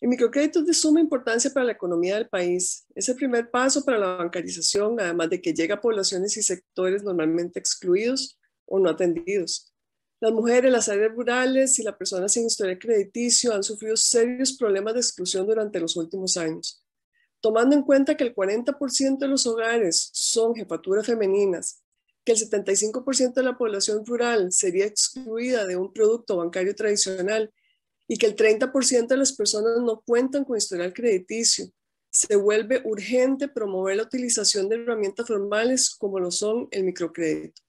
El microcrédito es de suma importancia para la economía del país. Es el primer paso para la bancarización, además de que llega a poblaciones y sectores normalmente excluidos o no atendidos. Las mujeres, las áreas rurales y las personas sin historial crediticio han sufrido serios problemas de exclusión durante los últimos años. Tomando en cuenta que el 40% de los hogares son jefaturas femeninas, que el 75% de la población rural sería excluida de un producto bancario tradicional y que el 30% de las personas no cuentan con historial crediticio. Se vuelve urgente promover la utilización de herramientas formales como lo son el microcrédito.